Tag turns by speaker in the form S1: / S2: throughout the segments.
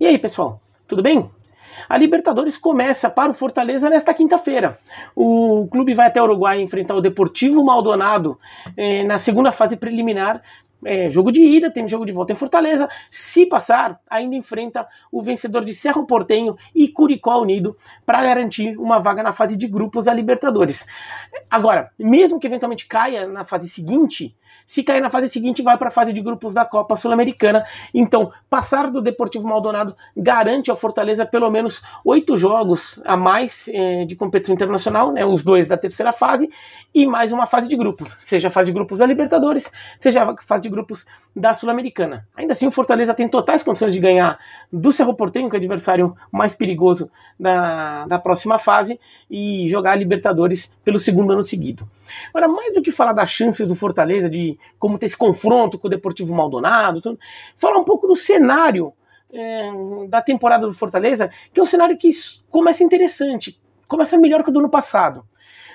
S1: E aí, pessoal, tudo bem? A Libertadores começa para o Fortaleza nesta quinta-feira. O clube vai até o Uruguai enfrentar o Deportivo Maldonado eh, na segunda fase preliminar é, jogo de ida, tem jogo de volta em Fortaleza. Se passar, ainda enfrenta o vencedor de Cerro Portenho e Curicó Unido para garantir uma vaga na fase de grupos da Libertadores. Agora, mesmo que eventualmente caia na fase seguinte, se cair na fase seguinte, vai para a fase de grupos da Copa Sul-Americana. Então, passar do Deportivo Maldonado garante ao Fortaleza pelo menos oito jogos a mais é, de competição internacional, né, os dois da terceira fase, e mais uma fase de grupos, seja a fase de grupos da Libertadores, seja a fase de grupos da Sul-Americana. Ainda assim, o Fortaleza tem totais condições de ganhar do Cerro Porteño, que é o adversário mais perigoso da, da próxima fase, e jogar a Libertadores pelo segundo ano seguido. Agora, mais do que falar das chances do Fortaleza, de como ter esse confronto com o Deportivo Maldonado, tudo, falar um pouco do cenário é, da temporada do Fortaleza, que é um cenário que começa interessante, começa melhor que o do ano passado.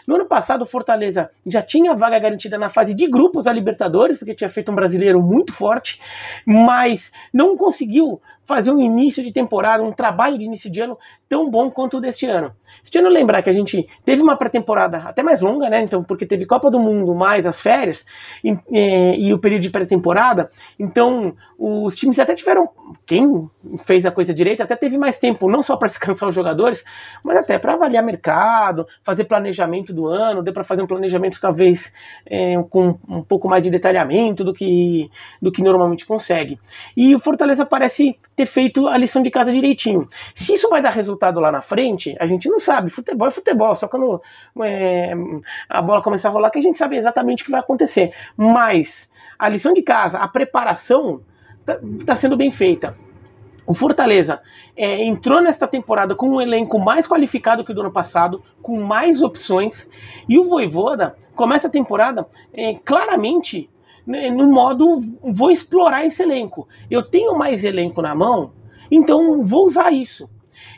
S1: No ano passado, o Fortaleza já tinha vaga garantida na fase de grupos da Libertadores, porque tinha feito um brasileiro muito forte, mas não conseguiu fazer um início de temporada, um trabalho de início de ano tão bom quanto o deste ano. Este ano lembrar que a gente teve uma pré-temporada até mais longa, né? Então, porque teve Copa do Mundo mais as férias e, e, é, e o período de pré-temporada. Então, os times até tiveram. Quem fez a coisa direita até teve mais tempo, não só para descansar os jogadores, mas até para avaliar mercado, fazer planejamento do ano, deu para fazer um planejamento talvez é, com um pouco mais de detalhamento do que, do que normalmente consegue. E o Fortaleza parece ter feito a lição de casa direitinho. Se isso vai dar resultado lá na frente, a gente não sabe. Futebol é futebol, só quando é, a bola começar a rolar que a gente sabe exatamente o que vai acontecer. Mas a lição de casa, a preparação, está tá sendo bem feita. O Fortaleza é, entrou nesta temporada com um elenco mais qualificado que o do ano passado, com mais opções, e o Voivoda começa a temporada é, claramente né, no modo vou explorar esse elenco. Eu tenho mais elenco na mão, então vou usar isso.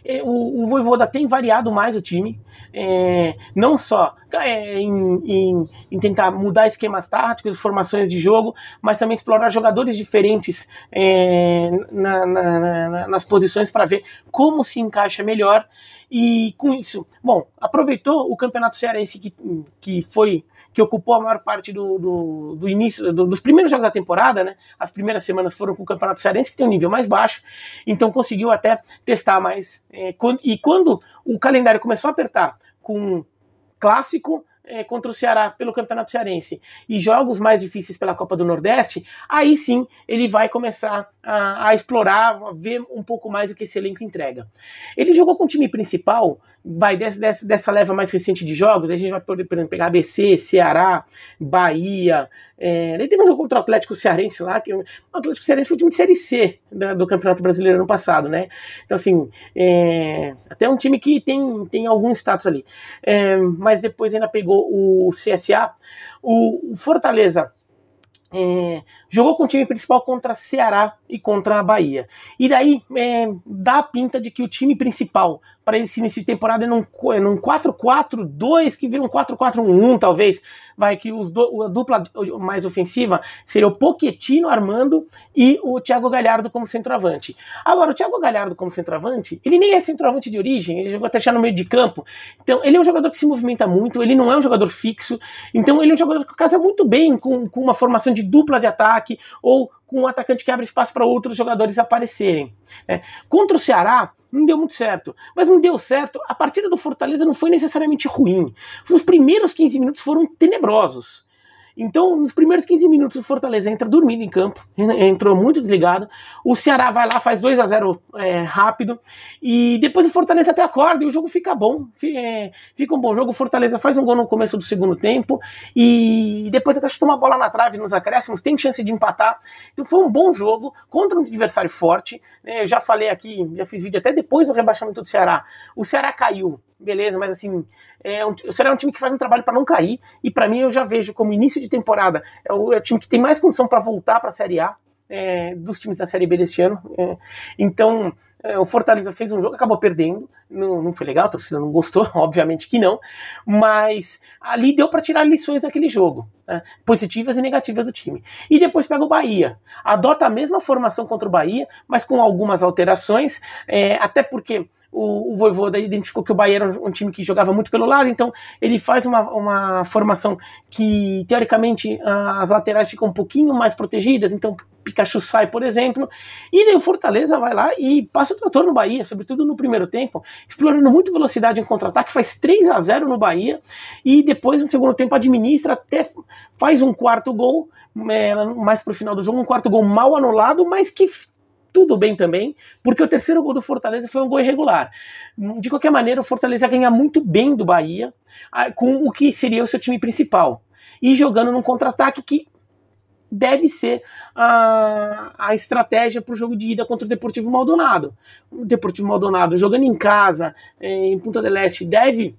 S1: É, o, o Voivoda tem variado mais o time, é, não só é, em, em, em, tentar mudar esquemas táticos, formações de jogo, mas também explorar jogadores diferentes é, na, na, na, nas posições para ver como se encaixa melhor. E com isso, bom, aproveitou o Campeonato Cearense que, que foi que ocupou a maior parte do, do, do início, do, dos primeiros jogos da temporada, né? As primeiras semanas foram com o Campeonato Cearense, que tem um nível mais baixo, então conseguiu até testar mais. É, quando, e quando o calendário começou a apertar com clássico, é, contra o Ceará pelo Campeonato Cearense e jogos mais difíceis pela Copa do Nordeste, aí sim ele vai começar a, a explorar, a ver um pouco mais o que esse elenco entrega. Ele jogou com o time principal vai dessa dessa dessa leva mais recente de jogos, a gente vai poder, por exemplo, pegar ABC, Ceará, Bahia. É, daí teve um jogo contra o Atlético Cearense lá, que o Atlético Cearense foi o time de Série C da, do Campeonato Brasileiro ano passado, né? Então, assim, é, até um time que tem, tem algum status ali. É, mas depois ainda pegou o CSA. O, o Fortaleza é, jogou com o time principal contra Ceará e contra a Bahia. E daí é, dá a pinta de que o time principal para esse início de temporada num, num 4-4-2 que vira um 4-4-1-1, talvez. Vai que os do, a dupla mais ofensiva seria o Poquetino armando e o Thiago Galhardo como centroavante. Agora, o Thiago Galhardo como centroavante, ele nem é centroavante de origem, ele jogou até já no meio de campo. Então, ele é um jogador que se movimenta muito, ele não é um jogador fixo. Então, ele é um jogador que casa muito bem com, com uma formação de dupla de ataque ou com um atacante que abre espaço para outros jogadores aparecerem. Né? Contra o Ceará, não deu muito certo. Mas não deu certo, a partida do Fortaleza não foi necessariamente ruim. Os primeiros 15 minutos foram tenebrosos. Então, nos primeiros 15 minutos, o Fortaleza entra dormindo em campo, entrou muito desligado. O Ceará vai lá, faz 2 a 0 é, rápido. E depois o Fortaleza até acorda e o jogo fica bom. É, fica um bom jogo. O Fortaleza faz um gol no começo do segundo tempo. E depois até chuta uma bola na trave nos acréscimos, tem chance de empatar. Então, foi um bom jogo contra um adversário forte. Né. Eu já falei aqui, já fiz vídeo até depois do rebaixamento do Ceará. O Ceará caiu beleza, mas assim, é um, será um time que faz um trabalho para não cair, e para mim eu já vejo como início de temporada, é o, é o time que tem mais condição para voltar para a Série A é, dos times da Série B deste ano. É, então, é, o Fortaleza fez um jogo, acabou perdendo, não, não foi legal, a torcida não gostou, obviamente que não, mas ali deu para tirar lições daquele jogo, né, positivas e negativas do time. E depois pega o Bahia, adota a mesma formação contra o Bahia, mas com algumas alterações, é, até porque o, o Voivoda identificou que o Bahia era um time que jogava muito pelo lado, então ele faz uma, uma formação que, teoricamente, as laterais ficam um pouquinho mais protegidas, então Pikachu sai, por exemplo, e daí o Fortaleza vai lá e passa o trator no Bahia, sobretudo no primeiro tempo, explorando muito velocidade em contra-ataque, faz 3 a 0 no Bahia, e depois no segundo tempo administra, até faz um quarto gol, é, mais pro final do jogo, um quarto gol mal anulado, mas que tudo bem também, porque o terceiro gol do Fortaleza foi um gol irregular. De qualquer maneira, o Fortaleza ganha muito bem do Bahia, com o que seria o seu time principal. E jogando num contra-ataque que deve ser a, a estratégia para o jogo de ida contra o Deportivo Maldonado. O Deportivo Maldonado jogando em casa, eh, em Punta del Este, deve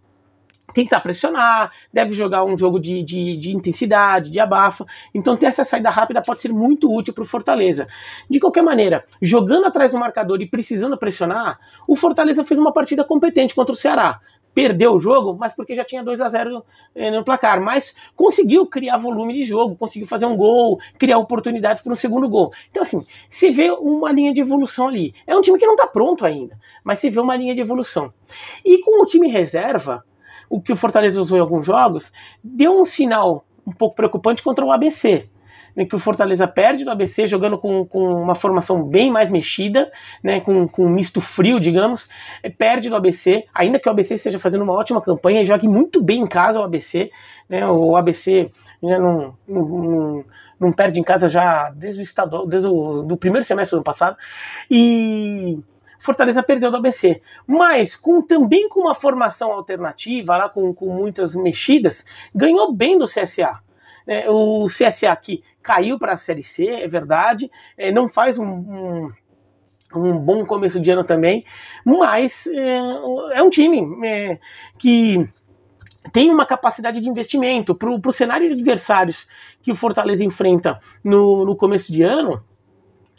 S1: tentar pressionar, deve jogar um jogo de, de, de, intensidade, de abafa. Então ter essa saída rápida pode ser muito útil para o Fortaleza. De qualquer maneira, jogando atrás do marcador e precisando pressionar, o Fortaleza fez uma partida competente contra o Ceará. Perdeu o jogo, mas porque já tinha 2 a 0 eh, no placar. Mas conseguiu criar volume de jogo, conseguiu fazer um gol, criar oportunidades para um segundo gol. Então, assim, se vê uma linha de evolução ali. É um time que não está pronto ainda, mas se vê uma linha de evolução. E com o time reserva, o que o Fortaleza usou em alguns jogos, deu um sinal um pouco preocupante contra o ABC. Né, que o Fortaleza perde no ABC jogando com, com uma formação bem mais mexida, né, com, com um misto frio, digamos, eh, perde no ABC, ainda que o ABC esteja fazendo uma ótima campanha e jogue muito bem em casa o ABC, né, o ABC né, não, não, não, não perde em casa já desde o estadual, desde o do primeiro semestre do ano passado, e Fortaleza perdeu do ABC. Mas com também com uma formação alternativa, lá com, com muitas mexidas, ganhou bem do CSA. É, o CSA que caiu para a Série C, é verdade, é, não faz um, um um bom começo de ano também, mas é, é um time é, que tem uma capacidade de investimento para o cenário de adversários que o Fortaleza enfrenta no, no começo de ano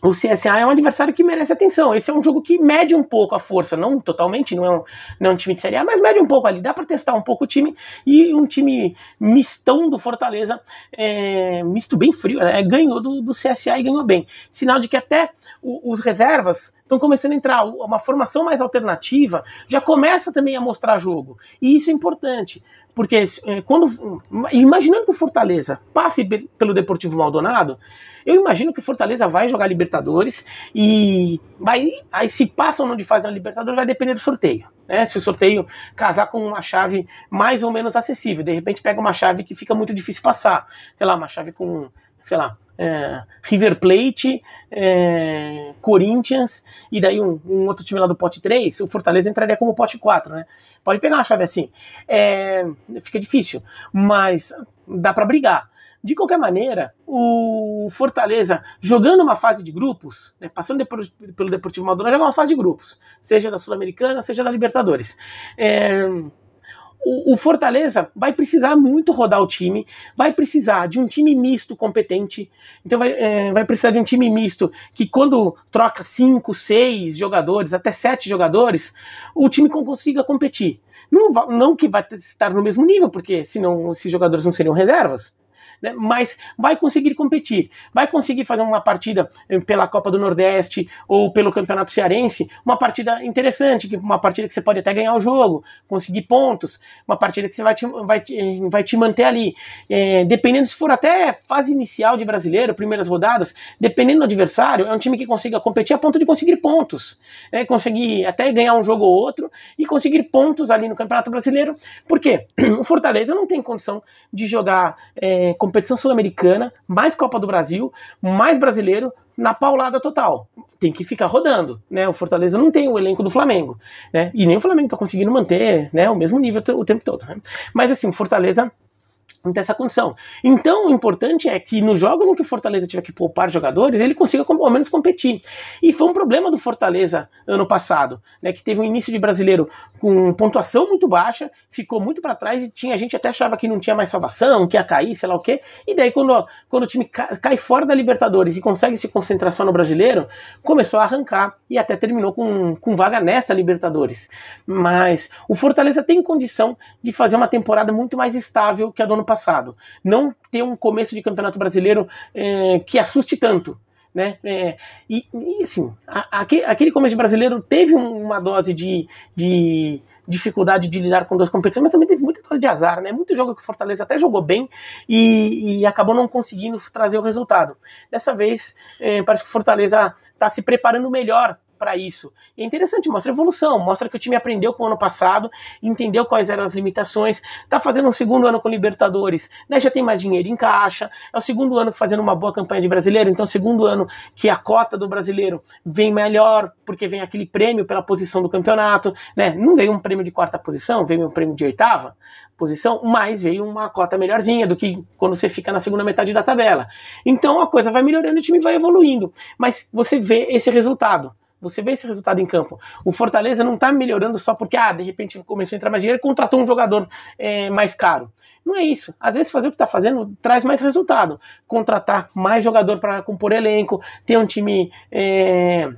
S1: o CSA é um adversário que merece atenção. Esse é um jogo que mede um pouco a força, não totalmente, não é um, não é um time de Série A, mas mede um pouco ali. Dá para testar um pouco o time e um time mistão do Fortaleza, é, misto bem frio, é, ganhou do, do CSA e ganhou bem. Sinal de que até o, os reservas estão começando a entrar, uma formação mais alternativa já começa também a mostrar jogo. E isso é importante. Porque é, quando imaginando que o Fortaleza passe pelo Deportivo Maldonado, eu imagino que o Fortaleza vai jogar Libertadores e vai, aí se passa ou não de fase na Libertadores vai depender do sorteio. Né? Se o sorteio casar com uma chave mais ou menos acessível, de repente pega uma chave que fica muito difícil passar, sei lá, uma chave com sei lá, é, River Plate, é, Corinthians e daí um, um, outro time lá do pote 3, o Fortaleza entraria como pote 4, né? Pode pegar uma chave assim. É, fica difícil, mas dá para brigar. De qualquer maneira, o Fortaleza jogando uma fase de grupos, né, passando pelo Deportivo Maldonado, joga uma fase de grupos, seja da Sul-Americana, seja da Libertadores. É, o, Fortaleza vai precisar muito rodar o time, vai precisar de um time misto competente, então vai, é, vai precisar de um time misto que quando troca 5, 6 jogadores, até 7 jogadores, o time consiga competir. Não, não que vai estar no mesmo nível, porque senão esses jogadores não seriam reservas, né? mas vai conseguir competir, vai conseguir fazer uma partida eh, pela Copa do Nordeste ou pelo Campeonato Cearense, uma partida interessante, uma partida que você pode até ganhar o jogo, conseguir pontos, uma partida que você vai te, vai, eh, vai te manter ali. É, dependendo se for até fase inicial de brasileiro, primeiras rodadas, dependendo do adversário, é um time que consiga competir a ponto de conseguir pontos, né? conseguir até ganhar um jogo ou outro e conseguir pontos ali no Campeonato Brasileiro, porque o Fortaleza não tem condição de jogar é, com competição sul-americana, mais Copa do Brasil, mais brasileiro, na paulada total. Tem que ficar rodando, né? O Fortaleza não tem o elenco do Flamengo, né? E nem o Flamengo está conseguindo manter, né, o mesmo nível o tempo todo. Né? Mas assim, o Fortaleza não tem essa condição. Então, o importante é que nos jogos em que o Fortaleza tiver que poupar jogadores, ele consiga ao menos competir. E foi um problema do Fortaleza ano passado, né, que teve um início de brasileiro com pontuação muito baixa, ficou muito para trás e tinha a gente até achava que não tinha mais salvação, que ia cair, sei lá o quê. E daí quando, quando o time cai fora da Libertadores e consegue se concentrar só no brasileiro, começou a arrancar e até terminou com, com vaga nessa Libertadores. Mas o Fortaleza tem condição de fazer uma temporada muito mais estável que a do ano passado. Não ter um começo de campeonato brasileiro é, que assuste tanto. Né? É, e, e, assim, a, a, aquele começo brasileiro teve uma dose de, de dificuldade de lidar com duas competições, mas também teve muita dose de azar, né? Muito jogo que o Fortaleza até jogou bem e, e acabou não conseguindo trazer o resultado. Dessa vez, é, parece que o Fortaleza está se preparando melhor para isso. E é interessante, mostra evolução, mostra que o time aprendeu com o ano passado, entendeu quais eram as limitações, tá fazendo um segundo ano com Libertadores, né, já tem mais dinheiro em caixa, é o segundo ano fazendo uma boa campanha de brasileiro, então é segundo ano que a cota do brasileiro vem melhor, porque vem aquele prêmio pela posição do campeonato, né? Não veio um prêmio de quarta posição, veio um prêmio de oitava posição, mas veio uma cota melhorzinha do que quando você fica na segunda metade da tabela. Então a coisa vai melhorando, o time vai evoluindo, mas você vê esse resultado. Você vê esse resultado em campo. O Fortaleza não está melhorando só porque, ah, de repente começou a entrar mais dinheiro e contratou um jogador é, mais caro. Não é isso. Às vezes fazer o que está fazendo traz mais resultado. Contratar mais jogador para compor elenco, ter um time. É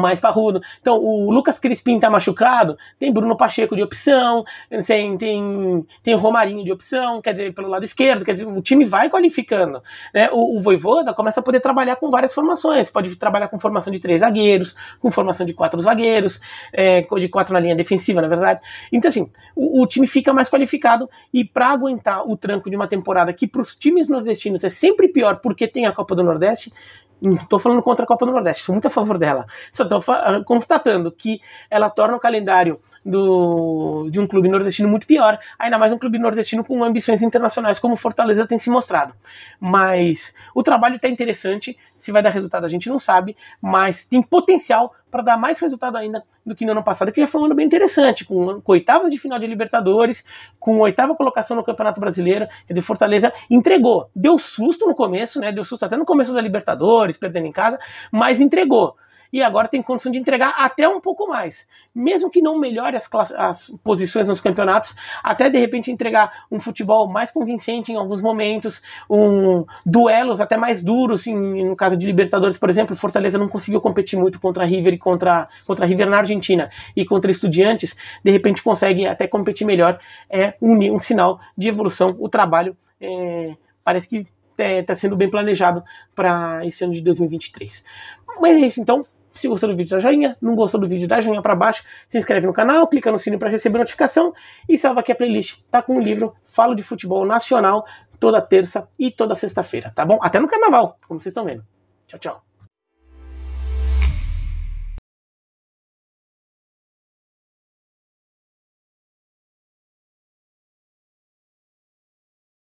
S1: mais parrudo. Então, o Lucas Crispim tá machucado, tem Bruno Pacheco de opção, tem, tem, tem Romarinho de opção, quer dizer, pelo lado esquerdo, quer dizer, o time vai qualificando. Né? O, o Voivoda começa a poder trabalhar com várias formações, pode trabalhar com formação de três zagueiros, com formação de quatro zagueiros, é, de quatro na linha defensiva, na verdade. Então, assim, o, o time fica mais qualificado e para aguentar o tranco de uma temporada que para os times nordestinos é sempre pior porque tem a Copa do Nordeste, Estou falando contra a Copa do Nordeste, sou muito a favor dela. Só estou constatando que ela torna o calendário do, de um clube nordestino muito pior, ainda mais um clube nordestino com ambições internacionais como Fortaleza tem se mostrado. Mas o trabalho está interessante, se vai dar resultado a gente não sabe, mas tem potencial para dar mais resultado ainda do que no ano passado, que já foi um ano bem interessante, com, com oitavas de final de Libertadores, com oitava colocação no Campeonato Brasileiro, e do Fortaleza entregou. Deu susto no começo, né? Deu susto até no começo da Libertadores, perdendo em casa, mas entregou e agora tem condição de entregar até um pouco mais. Mesmo que não melhore as, as posições nos campeonatos, até de repente entregar um futebol mais convincente em alguns momentos, um, duelos até mais duros, em, no caso de Libertadores, por exemplo, Fortaleza não conseguiu competir muito contra River e contra, contra River na Argentina e contra Estudiantes, de repente consegue até competir melhor, é um, um sinal de evolução, o trabalho é, parece que está é, sendo bem planejado para esse ano de 2023. Mas é isso então. Se gostou do vídeo, dá joinha. Não gostou do vídeo, dá joinha para baixo. Se inscreve no canal, clica no sininho para receber notificação e salva aqui a playlist. Tá com o livro Falo de Futebol Nacional toda terça e toda sexta-feira, tá bom? Até no carnaval, como vocês estão vendo. Tchau, tchau.